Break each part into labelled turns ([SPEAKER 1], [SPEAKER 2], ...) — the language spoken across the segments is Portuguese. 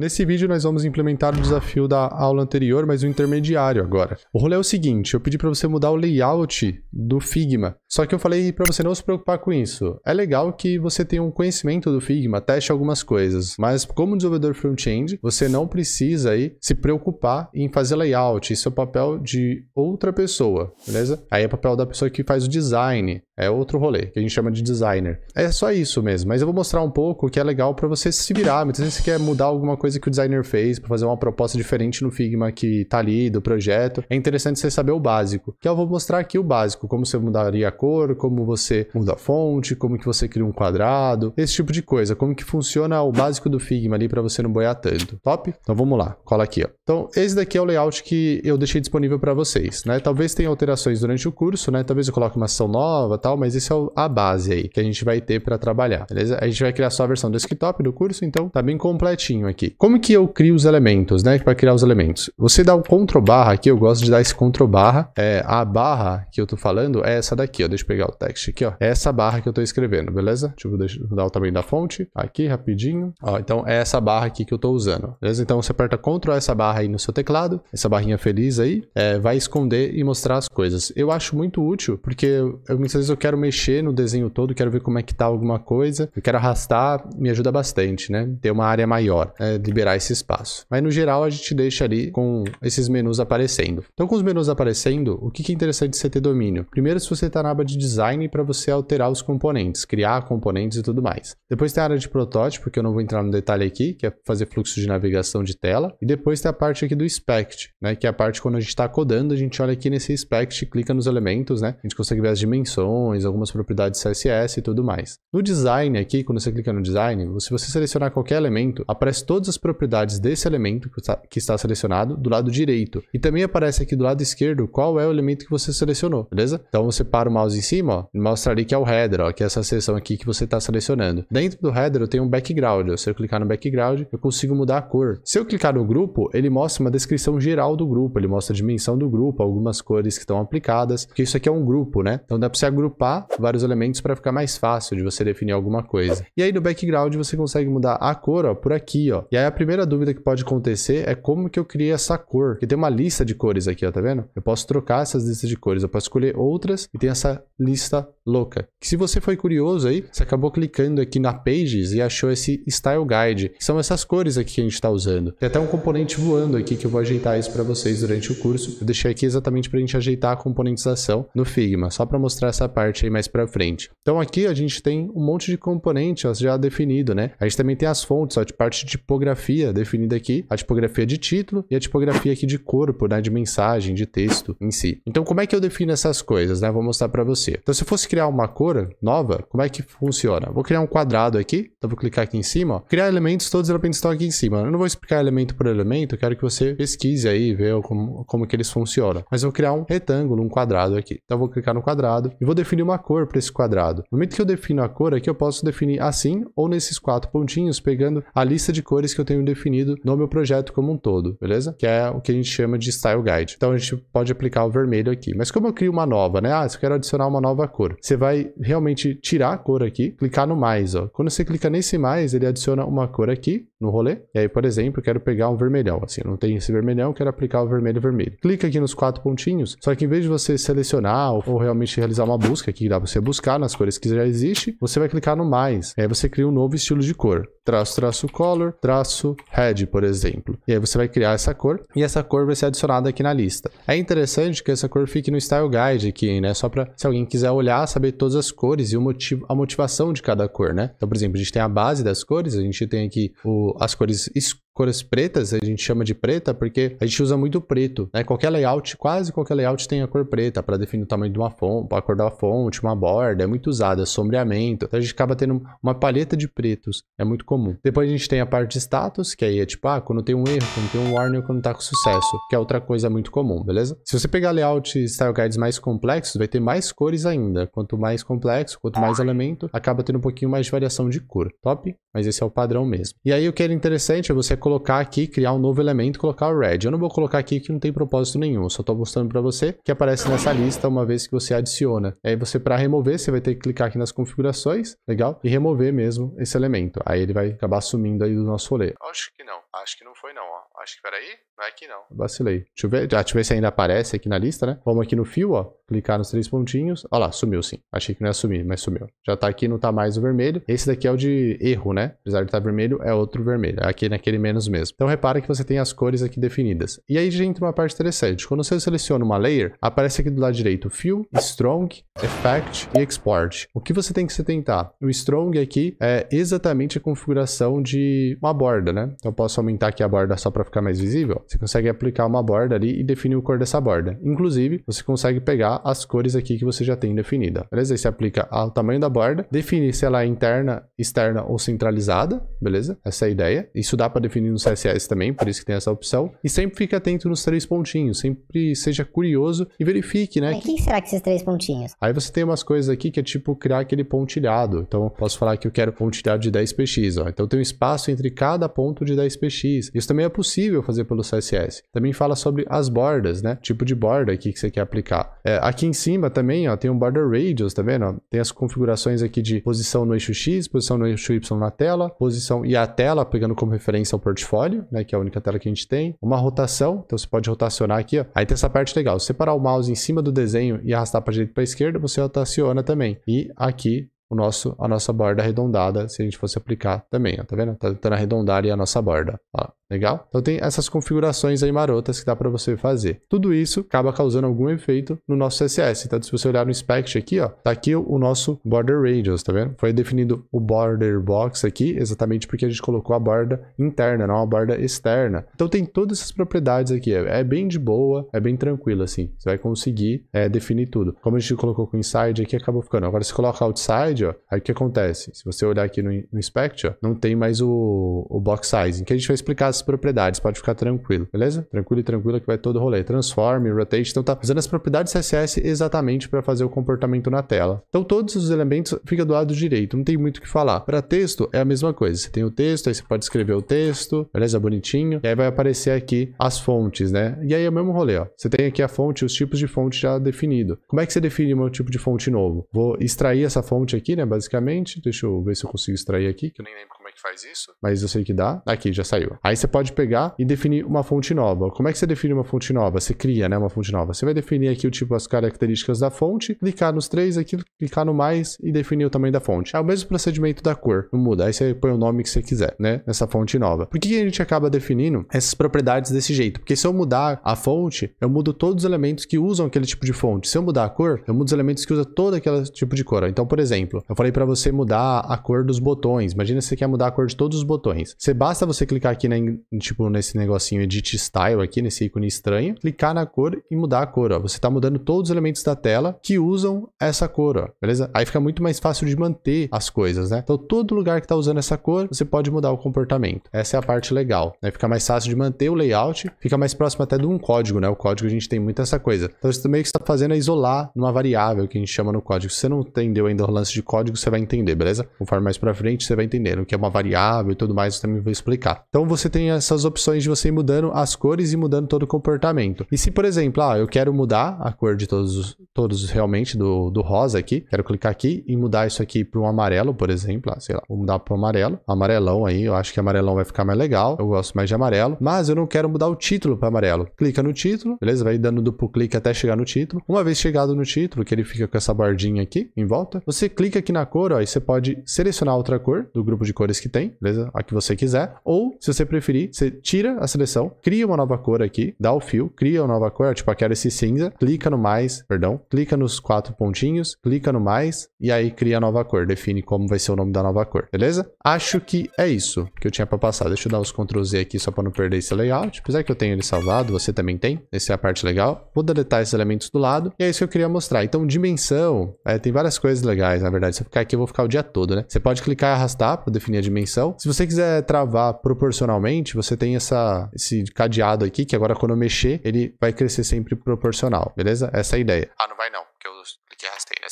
[SPEAKER 1] Nesse vídeo nós vamos implementar o desafio da aula anterior, mas o intermediário agora. O rolê é o seguinte, eu pedi para você mudar o layout do Figma, só que eu falei para você não se preocupar com isso. É legal que você tenha um conhecimento do Figma, teste algumas coisas, mas como desenvolvedor front-end, você não precisa aí se preocupar em fazer layout, isso é o papel de outra pessoa, beleza? Aí é o papel da pessoa que faz o design, é outro rolê, que a gente chama de designer. É só isso mesmo, mas eu vou mostrar um pouco que é legal para você se virar, mas se você quer mudar alguma coisa coisa que o designer fez para fazer uma proposta diferente no Figma que tá ali do projeto. É interessante você saber o básico, que eu vou mostrar aqui o básico, como você mudaria a cor, como você muda a fonte, como que você cria um quadrado, esse tipo de coisa, como que funciona o básico do Figma ali para você não boiar tanto. Top? Então vamos lá, cola aqui, ó. Então, esse daqui é o layout que eu deixei disponível para vocês, né? Talvez tenha alterações durante o curso, né? Talvez eu coloque uma ação nova, tal, mas isso é a base aí que a gente vai ter para trabalhar, beleza? A gente vai criar só a versão desktop do curso, então tá bem completinho aqui como que eu crio os elementos, né? Para criar os elementos. Você dá o CTRL barra aqui, eu gosto de dar esse CTRL barra. É, a barra que eu tô falando é essa daqui, ó. Deixa eu pegar o texto aqui, ó. É essa barra que eu tô escrevendo, beleza? Deixa eu, deixa eu dar o tamanho da fonte aqui rapidinho. Ó, então é essa barra aqui que eu tô usando, beleza? Então você aperta CTRL essa barra aí no seu teclado, essa barrinha feliz aí, é, vai esconder e mostrar as coisas. Eu acho muito útil, porque eu, muitas vezes eu quero mexer no desenho todo, quero ver como é que tá alguma coisa, eu quero arrastar, me ajuda bastante, né? Ter uma área maior. É, liberar esse espaço. Mas no geral a gente deixa ali com esses menus aparecendo. Então com os menus aparecendo, o que é interessante você ter domínio? Primeiro se você está na aba de design para você alterar os componentes, criar componentes e tudo mais. Depois tem a área de protótipo, que eu não vou entrar no detalhe aqui, que é fazer fluxo de navegação de tela. E depois tem a parte aqui do SPECT, né? Que é a parte quando a gente está codando, a gente olha aqui nesse SPECT, clica nos elementos, né? A gente consegue ver as dimensões, algumas propriedades CSS e tudo mais. No design aqui, quando você clica no design, se você selecionar qualquer elemento, aparece todas as propriedades desse elemento que está selecionado do lado direito. E também aparece aqui do lado esquerdo qual é o elemento que você selecionou, beleza? Então você para o mouse em cima, ó, mostra ali que é o header, ó, que é essa seção aqui que você está selecionando. Dentro do header eu tenho um background. Se eu clicar no background, eu consigo mudar a cor. Se eu clicar no grupo, ele mostra uma descrição geral do grupo, ele mostra a dimensão do grupo, algumas cores que estão aplicadas, porque isso aqui é um grupo, né? Então dá para você agrupar vários elementos para ficar mais fácil de você definir alguma coisa. E aí no background você consegue mudar a cor, ó, por aqui, ó. E aí é a primeira dúvida que pode acontecer é como que eu criei essa cor. E tem uma lista de cores aqui, ó, tá vendo? Eu posso trocar essas listas de cores, eu posso escolher outras e tem essa lista louca. Que se você foi curioso aí, você acabou clicando aqui na Pages e achou esse Style Guide, que são essas cores aqui que a gente está usando. Tem até um componente voando aqui que eu vou ajeitar isso para vocês durante o curso. Eu deixei aqui exatamente para a gente ajeitar a componentização no Figma, só para mostrar essa parte aí mais para frente. Então aqui a gente tem um monte de componente ó, já definido, né? A gente também tem as fontes, ó, de parte de tipografia tipografia definida aqui, a tipografia de título e a tipografia aqui de corpo, né, de mensagem, de texto em si. Então, como é que eu defino essas coisas, né? Vou mostrar para você. Então, se eu fosse criar uma cor nova, como é que funciona? Vou criar um quadrado aqui, então vou clicar aqui em cima, ó. criar elementos, todos os elementos estão aqui em cima. Eu não vou explicar elemento por elemento, quero que você pesquise aí, veja como, como que eles funcionam. Mas eu vou criar um retângulo, um quadrado aqui. Então, eu vou clicar no quadrado e vou definir uma cor para esse quadrado. No momento que eu defino a cor aqui, eu posso definir assim ou nesses quatro pontinhos, pegando a lista de cores que que eu tenho definido no meu projeto como um todo, beleza? Que é o que a gente chama de Style Guide. Então a gente pode aplicar o vermelho aqui. Mas como eu crio uma nova, né? Ah, se eu quero adicionar uma nova cor, você vai realmente tirar a cor aqui, clicar no mais, ó. Quando você clica nesse mais, ele adiciona uma cor aqui no rolê. E aí, por exemplo, eu quero pegar um vermelhão. Assim, não tem esse vermelhão, eu quero aplicar o vermelho vermelho. Clica aqui nos quatro pontinhos. Só que em vez de você selecionar ou realmente realizar uma busca, aqui dá pra você buscar nas cores que já existe, você vai clicar no mais. E aí você cria um novo estilo de cor. Traço, traço, color, traço, red, por exemplo. E aí você vai criar essa cor e essa cor vai ser adicionada aqui na lista. É interessante que essa cor fique no style guide aqui, né? Só para se alguém quiser olhar, saber todas as cores e o motivo, a motivação de cada cor, né? Então, por exemplo, a gente tem a base das cores, a gente tem aqui o as cores cores pretas, a gente chama de preta porque a gente usa muito preto, né? Qualquer layout, quase qualquer layout tem a cor preta para definir o tamanho de uma fonte, a cor da fonte, uma borda, é muito usada, é sombreamento. Então a gente acaba tendo uma paleta de pretos, é muito comum. Depois a gente tem a parte de status, que aí é tipo, ah, quando tem um erro, quando tem um warning, quando tá com sucesso, que é outra coisa muito comum, beleza? Se você pegar layout style guides mais complexos, vai ter mais cores ainda. Quanto mais complexo, quanto mais elemento, acaba tendo um pouquinho mais de variação de cor. Top? Mas esse é o padrão mesmo. E aí o que é interessante é você colocar colocar aqui, criar um novo elemento colocar o red. Eu não vou colocar aqui que não tem propósito nenhum, só estou mostrando para você que aparece nessa lista uma vez que você adiciona. aí você, para remover, você vai ter que clicar aqui nas configurações, legal? E remover mesmo esse elemento. Aí ele vai acabar sumindo aí do nosso rolê. Acho que não, acho que não foi não, ó. Acho que, peraí, não é aqui não. Vacilei. Deixa eu ver, já, ah, deixa eu ver se ainda aparece aqui na lista, né? Vamos aqui no fio, ó, clicar nos três pontinhos. Olha lá, sumiu sim. Achei que não ia sumir, mas sumiu. Já tá aqui, não tá mais o vermelho. Esse daqui é o de erro, né? Apesar de estar tá vermelho, é outro vermelho. Aqui naquele menos mesmo. Então repara que você tem as cores aqui definidas. E aí já entra uma parte interessante. Quando você seleciona uma layer, aparece aqui do lado direito Fill, Strong, Effect e Export. O que você tem que se tentar? O Strong aqui é exatamente a configuração de uma borda, né? Então eu posso aumentar aqui a borda só para ficar mais visível. Você consegue aplicar uma borda ali e definir o cor dessa borda. Inclusive, você consegue pegar as cores aqui que você já tem definida. Beleza? Aí você aplica ao tamanho da borda, define se ela é interna, externa ou centralizada. Beleza? Essa é a ideia. Isso dá para definir definir nos CSS também, por isso que tem essa opção. E sempre fique atento nos três pontinhos, sempre seja curioso e verifique, né? O que... será que esses três pontinhos? Aí você tem umas coisas aqui que é tipo criar aquele pontilhado. Então, posso falar que eu quero pontilhado de 10px, ó. Então, tem um espaço entre cada ponto de 10px. Isso também é possível fazer pelo CSS. Também fala sobre as bordas, né? Tipo de borda aqui que você quer aplicar. É, aqui em cima também, ó, tem um border radius, tá vendo? Tem as configurações aqui de posição no eixo X, posição no eixo Y na tela, posição e a tela, pegando como referência o portfólio, né, que é a única tela que a gente tem, uma rotação, então você pode rotacionar aqui, ó. Aí tem essa parte legal, separar o mouse em cima do desenho e arrastar para direita e para esquerda, você rotaciona também. E aqui o nosso, a nossa borda arredondada, se a gente fosse aplicar também, ó, tá vendo? Tá tentando arredondar ali a nossa borda. Ó, Legal? Então tem essas configurações aí marotas que dá para você fazer. Tudo isso acaba causando algum efeito no nosso CSS. Então se você olhar no spec aqui, ó, tá aqui o nosso border radius, tá vendo? Foi definido o border box aqui exatamente porque a gente colocou a borda interna, não a borda externa. Então tem todas essas propriedades aqui. É, é bem de boa, é bem tranquilo assim. Você vai conseguir é, definir tudo. Como a gente colocou com inside aqui, acabou ficando. Agora se coloca outside, ó, aí o que acontece? Se você olhar aqui no, no ó, não tem mais o, o box sizing, que a gente vai explicar as propriedades, pode ficar tranquilo, beleza? Tranquilo e tranquila que vai todo o rolê. Transform, rotate, então tá usando as propriedades CSS exatamente para fazer o comportamento na tela. Então todos os elementos fica do lado direito, não tem muito o que falar. Para texto é a mesma coisa, você tem o texto, aí você pode escrever o texto, beleza? Bonitinho. E aí vai aparecer aqui as fontes, né? E aí é o mesmo rolê, ó. Você tem aqui a fonte, os tipos de fonte já definido. Como é que você define um tipo de fonte novo? Vou extrair essa fonte aqui, né, basicamente. Deixa eu ver se eu consigo extrair aqui, que eu nem lembro que faz isso, mas eu sei que dá. Aqui, já saiu. Aí você pode pegar e definir uma fonte nova. Como é que você define uma fonte nova? Você cria, né, uma fonte nova. Você vai definir aqui o tipo, as características da fonte, clicar nos três aqui, clicar no mais e definir o tamanho da fonte. É o mesmo procedimento da cor, não muda. Aí você põe o nome que você quiser, né, nessa fonte nova. Por que a gente acaba definindo essas propriedades desse jeito? Porque se eu mudar a fonte, eu mudo todos os elementos que usam aquele tipo de fonte. Se eu mudar a cor, eu mudo os elementos que usam todo aquele tipo de cor. Então, por exemplo, eu falei para você mudar a cor dos botões. Imagina se você quer mudar a cor de todos os botões. Você basta você clicar aqui na, tipo, nesse negocinho Edit Style aqui, nesse ícone estranho, clicar na cor e mudar a cor, ó. Você está mudando todos os elementos da tela que usam essa cor, ó, beleza? Aí fica muito mais fácil de manter as coisas, né? Então, todo lugar que está usando essa cor, você pode mudar o comportamento. Essa é a parte legal, né? Fica mais fácil de manter o layout, fica mais próximo até de um código, né? O código a gente tem muito essa coisa. Então, você também está fazendo é isolar numa variável que a gente chama no código. Se você não entendeu ainda o lance de código, você vai entender, beleza? Conforme mais para frente, você vai entender o que é uma variável variável e tudo mais, eu também vou explicar. Então você tem essas opções de você ir mudando as cores e mudando todo o comportamento. E se, por exemplo, ah, eu quero mudar a cor de todos, todos realmente do, do rosa aqui, quero clicar aqui e mudar isso aqui para um amarelo, por exemplo, ah, sei lá, vou mudar para um amarelo, amarelão aí, eu acho que amarelão vai ficar mais legal, eu gosto mais de amarelo, mas eu não quero mudar o título para amarelo. Clica no título, beleza? Vai dando duplo clique até chegar no título. Uma vez chegado no título, que ele fica com essa bordinha aqui em volta, você clica aqui na cor, ó, e você pode selecionar outra cor do grupo de cores que tem, beleza? A que você quiser. Ou, se você preferir, você tira a seleção, cria uma nova cor aqui, dá o fio, cria uma nova cor, tipo, eu quero esse cinza, clica no mais, perdão, clica nos quatro pontinhos, clica no mais, e aí cria a nova cor, define como vai ser o nome da nova cor, beleza? Acho que é isso que eu tinha pra passar. Deixa eu dar os Ctrl Z aqui só pra não perder esse layout. quiser que eu tenho ele salvado, você também tem. Essa é a parte legal. Vou deletar esses elementos do lado, e é isso que eu queria mostrar. Então, dimensão, é, tem várias coisas legais, na verdade. Se eu ficar aqui, eu vou ficar o dia todo, né? Você pode clicar e arrastar pra definir a dimensão dimensão. Se você quiser travar proporcionalmente, você tem essa, esse cadeado aqui, que agora quando eu mexer, ele vai crescer sempre proporcional, beleza? Essa é a ideia. Ah, não vai não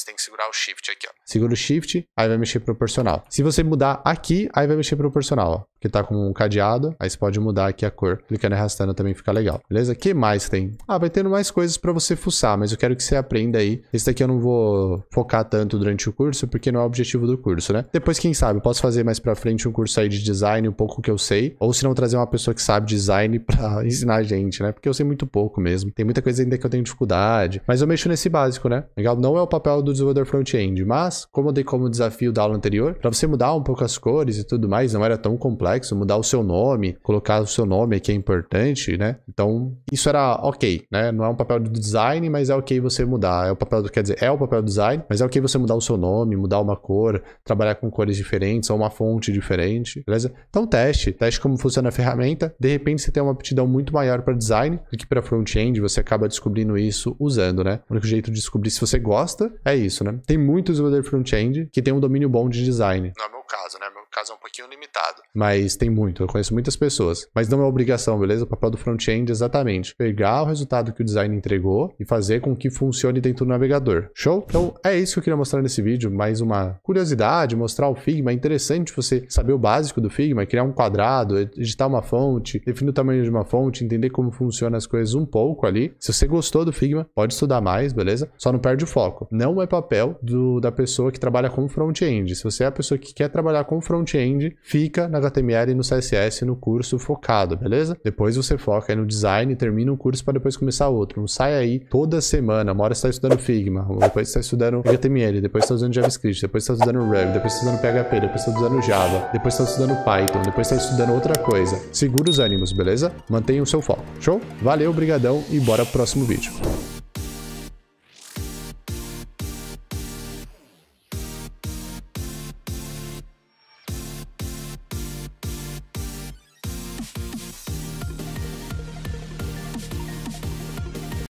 [SPEAKER 1] você tem que segurar o shift aqui, ó. Segura o shift, aí vai mexer proporcional. Se você mudar aqui, aí vai mexer proporcional, ó. Porque tá com um cadeado, aí você pode mudar aqui a cor. Clicando e arrastando também fica legal. Beleza? O que mais tem? Ah, vai tendo mais coisas para você fuçar, mas eu quero que você aprenda aí. Esse daqui eu não vou focar tanto durante o curso, porque não é o objetivo do curso, né? Depois, quem sabe, eu posso fazer mais para frente um curso aí de design, um pouco que eu sei. Ou se não, trazer uma pessoa que sabe design para ensinar a gente, né? Porque eu sei muito pouco mesmo. Tem muita coisa ainda que eu tenho dificuldade. Mas eu mexo nesse básico, né? Legal? Não é o papel do do desenvolvedor front-end, mas como eu dei como desafio da aula anterior, para você mudar um pouco as cores e tudo mais, não era tão complexo, mudar o seu nome, colocar o seu nome aqui é importante, né? Então, isso era ok, né? Não é um papel do design, mas é ok você mudar. É o papel, do, quer dizer, é o papel do design, mas é ok você mudar o seu nome, mudar uma cor, trabalhar com cores diferentes ou uma fonte diferente, beleza? Então, teste, teste como funciona a ferramenta. De repente, você tem uma aptidão muito maior para design do que para front-end, você acaba descobrindo isso usando, né? O único jeito de descobrir se você gosta é isso, né? Tem muitos desenvolvedores front-end que tem um domínio bom de design. Não é o meu caso, né? caso é um pouquinho limitado. Mas tem muito, eu conheço muitas pessoas. Mas não é obrigação, beleza? O papel do front-end é exatamente pegar o resultado que o design entregou e fazer com que funcione dentro do navegador. Show? Então é isso que eu queria mostrar nesse vídeo. Mais uma curiosidade, mostrar o Figma. É interessante você saber o básico do Figma, criar um quadrado, editar uma fonte, definir o tamanho de uma fonte, entender como funciona as coisas um pouco ali. Se você gostou do Figma, pode estudar mais, beleza? Só não perde o foco. Não é papel do, da pessoa que trabalha com front-end. Se você é a pessoa que quer trabalhar com front front-end fica na HTML e no CSS no curso focado, beleza? Depois você foca no design, termina um curso para depois começar outro. Não sai aí toda semana, uma hora você está estudando Figma, depois você está estudando HTML, depois você está usando JavaScript, depois você está usando Ruby, depois você está usando PHP, depois você está usando Java, depois você está estudando Python, depois você está estudando outra coisa. Segura os ânimos, beleza? Mantenha o seu foco. Show? Valeu, brigadão e bora pro próximo vídeo.